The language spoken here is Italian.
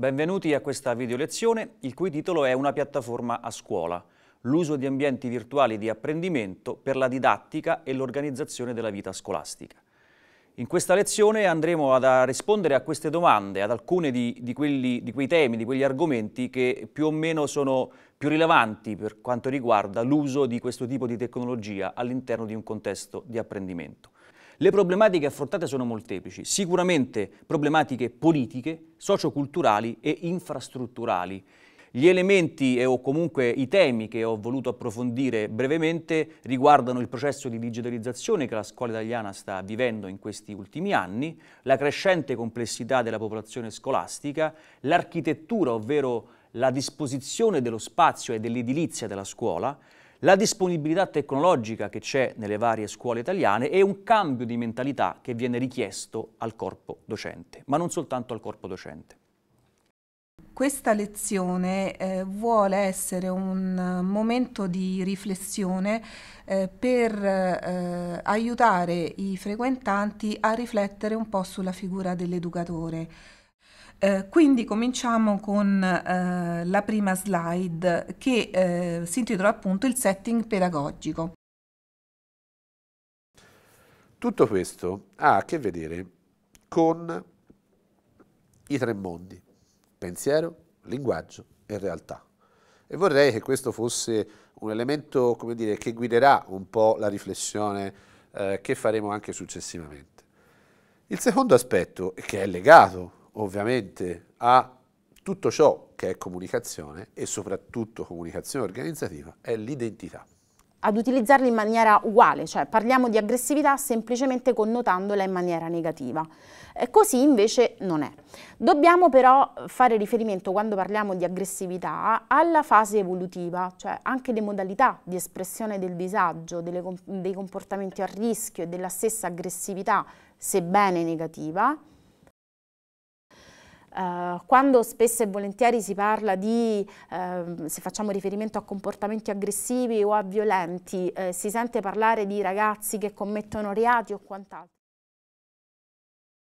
Benvenuti a questa videolezione, il cui titolo è Una piattaforma a scuola, l'uso di ambienti virtuali di apprendimento per la didattica e l'organizzazione della vita scolastica. In questa lezione andremo a rispondere a queste domande, ad alcuni di, di, quelli, di, quei temi, di quegli argomenti che più o meno sono più rilevanti per quanto riguarda l'uso di questo tipo di tecnologia all'interno di un contesto di apprendimento. Le problematiche affrontate sono molteplici, sicuramente problematiche politiche, socioculturali e infrastrutturali. Gli elementi e, eh, o comunque i temi che ho voluto approfondire brevemente riguardano il processo di digitalizzazione che la scuola italiana sta vivendo in questi ultimi anni, la crescente complessità della popolazione scolastica, l'architettura, ovvero la disposizione dello spazio e dell'edilizia della scuola, la disponibilità tecnologica che c'è nelle varie scuole italiane e un cambio di mentalità che viene richiesto al corpo docente, ma non soltanto al corpo docente. Questa lezione eh, vuole essere un eh, momento di riflessione eh, per eh, aiutare i frequentanti a riflettere un po' sulla figura dell'educatore. Eh, quindi cominciamo con eh, la prima slide che eh, si intitola appunto il setting pedagogico. Tutto questo ha a che vedere con i tre mondi, pensiero, linguaggio e realtà. E vorrei che questo fosse un elemento dire, che guiderà un po' la riflessione eh, che faremo anche successivamente. Il secondo aspetto, che è legato ovviamente a tutto ciò che è comunicazione e soprattutto comunicazione organizzativa è l'identità. Ad utilizzarla in maniera uguale, cioè parliamo di aggressività semplicemente connotandola in maniera negativa. Eh, così invece non è. Dobbiamo però fare riferimento, quando parliamo di aggressività, alla fase evolutiva, cioè anche le modalità di espressione del disagio, delle, dei comportamenti a rischio e della stessa aggressività, sebbene negativa, eh, quando spesso e volentieri si parla di, uh, se facciamo riferimento a comportamenti aggressivi o a violenti, uh, si sente parlare di ragazzi che commettono reati o quant'altro.